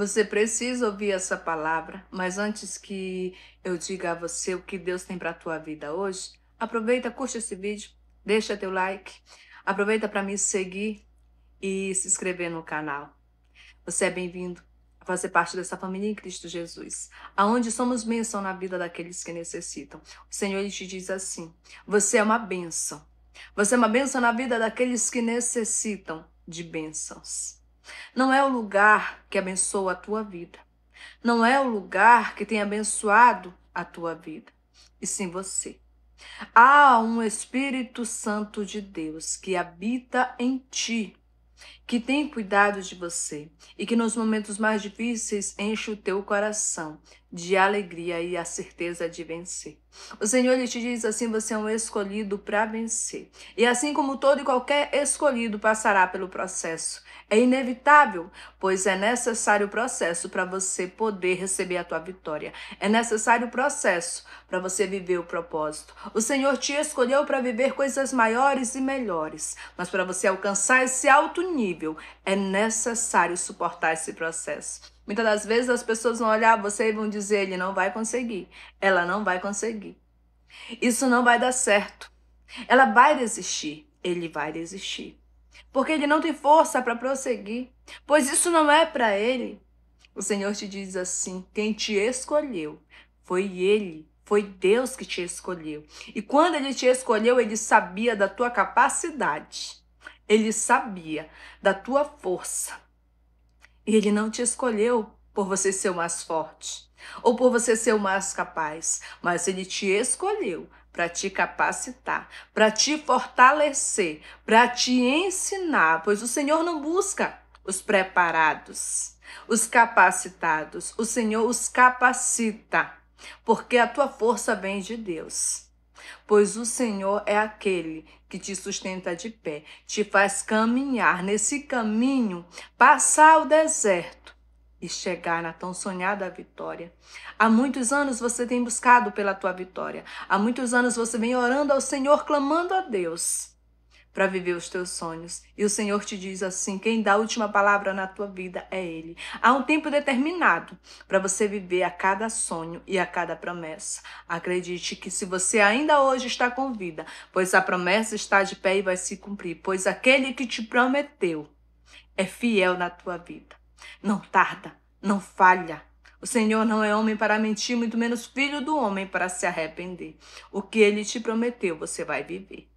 Você precisa ouvir essa palavra, mas antes que eu diga a você o que Deus tem para a tua vida hoje, aproveita, curte esse vídeo, deixa teu like, aproveita para me seguir e se inscrever no canal. Você é bem-vindo a fazer parte dessa família em Cristo Jesus, aonde somos bênção na vida daqueles que necessitam. O Senhor te diz assim: você é uma bênção. Você é uma bênção na vida daqueles que necessitam de bênçãos. Não é o lugar que abençoa a tua vida. Não é o lugar que tem abençoado a tua vida, e sim você. Há um Espírito Santo de Deus que habita em ti que tem cuidado de você e que nos momentos mais difíceis enche o teu coração de alegria e a certeza de vencer. O Senhor lhe te diz assim: você é um escolhido para vencer. E assim como todo e qualquer escolhido passará pelo processo, é inevitável, pois é necessário o processo para você poder receber a tua vitória. É necessário o processo para você viver o propósito. O Senhor te escolheu para viver coisas maiores e melhores, mas para você alcançar esse alto nível é necessário suportar esse processo. Muitas das vezes as pessoas vão olhar você e vão dizer: ele não vai conseguir, ela não vai conseguir. Isso não vai dar certo. Ela vai desistir, ele vai desistir. Porque ele não tem força para prosseguir, pois isso não é para ele. O Senhor te diz assim: quem te escolheu foi ele, foi Deus que te escolheu. E quando ele te escolheu, ele sabia da tua capacidade. Ele sabia da tua força. E ele não te escolheu por você ser o mais forte ou por você ser o mais capaz, mas ele te escolheu para te capacitar, para te fortalecer, para te ensinar, pois o Senhor não busca os preparados, os capacitados, o Senhor os capacita, porque a tua força vem de Deus. Pois o Senhor é aquele que te sustenta de pé, te faz caminhar nesse caminho, passar o deserto e chegar na tão sonhada vitória. Há muitos anos você tem buscado pela tua vitória. Há muitos anos você vem orando ao Senhor, clamando a Deus para viver os teus sonhos. E o Senhor te diz assim: quem dá a última palavra na tua vida é Ele. Há um tempo determinado para você viver a cada sonho e a cada promessa. Acredite que se você ainda hoje está com vida, pois a promessa está de pé e vai se cumprir, pois aquele que te prometeu é fiel na tua vida. Não tarda, não falha. O Senhor não é homem para mentir, muito menos filho do homem para se arrepender. O que ele te prometeu, você vai viver.